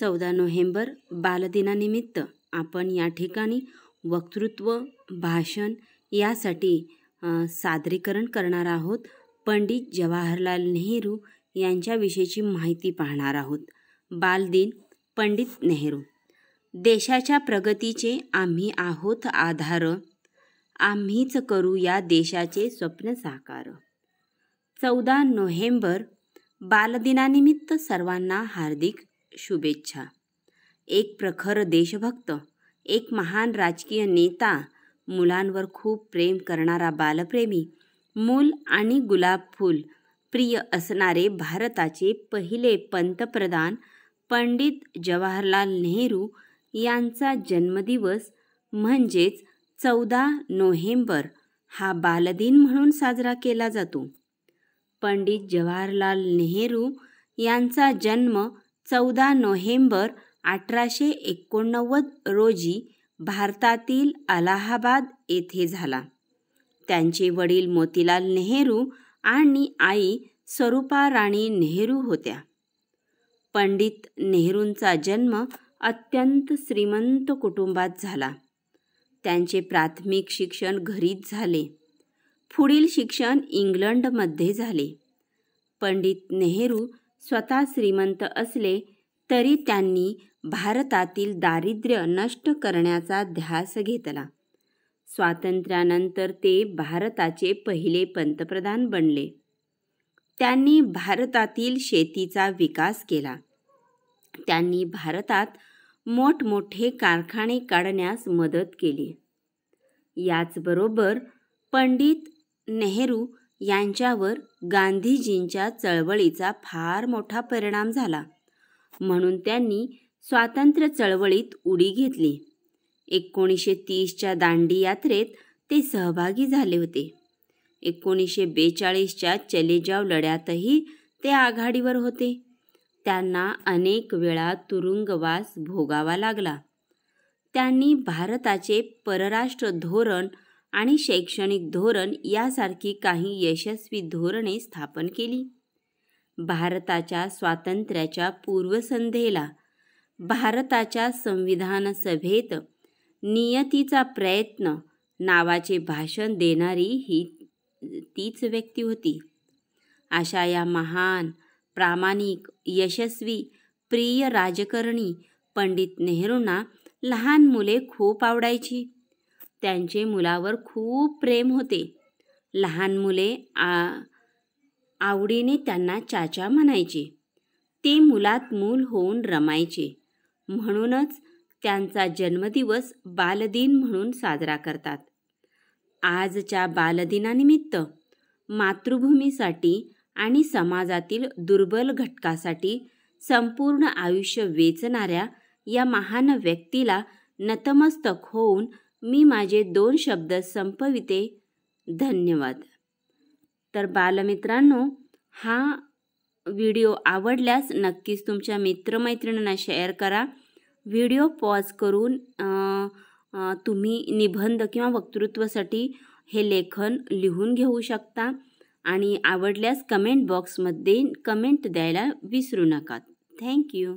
चौदा नोव्हेंबर बालदिनानिमित्त आपण या ठिकाणी वक्तृत्व भाषण यासाठी सादरीकरण करणार आहोत पंडित जवाहरलाल नेहरू यांच्याविषयीची माहिती पाहणार आहोत बालदिन पंडित नेहरू देशाच्या प्रगतीचे आम्ही आहोत आधार आम्हीच करू या देशाचे स्वप्न साकार चौदा नोव्हेंबर बालदिनानिमित्त सर्वांना हार्दिक शुभेच्छा एक प्रखर देशभक्त एक महान राजकीय नेता मुलांवर खूप प्रेम करणारा बालप्रेमी मूल आणि गुलाब फूल प्रिय असणारे भारताचे पहिले पंतप्रधान पंडित जवाहरलाल नेहरू यांचा जन्मदिवस म्हणजेच चौदा नोव्हेंबर हा बालदिन म्हणून साजरा केला जातो पंडित जवाहरलाल नेहरू यांचा जन्म चौदा नोव्हेंबर अठराशे एकोणनव्वद रोजी भारतातील अलाहाबाद येथे झाला त्यांचे वडील मोतीलाल नेहरू आणि आई स्वरूपा राणी नेहरू होत्या पंडित नेहरूंचा जन्म अत्यंत श्रीमंत कुटुंबात झाला त्यांचे प्राथमिक शिक्षण घरीच झाले पुढील शिक्षण इंग्लंडमध्ये झाले पंडित नेहरू स्वतः श्रीमंत असले तरी त्यांनी भारतातील दारिद्र्य नष्ट करण्याचा ध्यास घेतला स्वातंत्र्यानंतर ते भारताचे पहिले पंतप्रधान बनले त्यांनी भारतातील शेतीचा विकास केला त्यांनी भारतात मोठमोठे कारखाने काढण्यास मदत केली याचबरोबर पंडित नेहरू यांच्यावर गांधीजींच्या चळवळीचा फार मोठा परिणाम झाला म्हणून त्यांनी स्वातंत्र्य चळवळीत उडी घेतली एकोणीसशे तीसच्या दांडी यात्रेत ते सहभागी झाले होते एकोणीसशे बेचाळीसच्या चलेजाव लढ्यातही ते आघाडीवर होते त्यांना अनेक वेळा तुरुंगवास भोगावा लागला त्यांनी भारताचे परराष्ट्र धोरण आणि शैक्षणिक धोरण यासारखी काही यशस्वी धोरणे स्थापन केली भारताच्या स्वातंत्र्याच्या पूर्वसंध्येला भारताच्या संविधान सभेत नियतीचा प्रयत्न नावाचे भाषण देणारी ही तीच व्यक्ती होती अशा या महान प्रामाणिक यशस्वी प्रिय राजकारणी पंडित नेहरूंना लहान मुले खूप आवडायची त्यांचे मुलावर खूप प्रेम होते लहान मुले आ आवडीने त्यांना चाचा म्हणायचे ते मुलात मूल होऊन रमायचे म्हणूनच त्यांचा जन्मदिवस बालदिन म्हणून साजरा करतात आजच्या बालदिनानिमित्त मातृभूमीसाठी आणि समाजातील दुर्बल घटकासाठी संपूर्ण आयुष्य वेचणाऱ्या या महान व्यक्तीला नतमस्तक होऊन मी माझे दोन शब्द संपविते धन्यवाद तर बालमित्रांनो हा व्हिडिओ आवडल्यास नक्कीच तुमच्या मित्रमैत्रिणींना शेअर करा व्हिडिओ पॉज करून तुम्ही निबंध किंवा वक्तृत्वासाठी हे लेखन लिहून घेऊ शकता आणि आवडल्यास कमेंट बॉक्समध्ये कमेंट द्यायला विसरू नका थँक्यू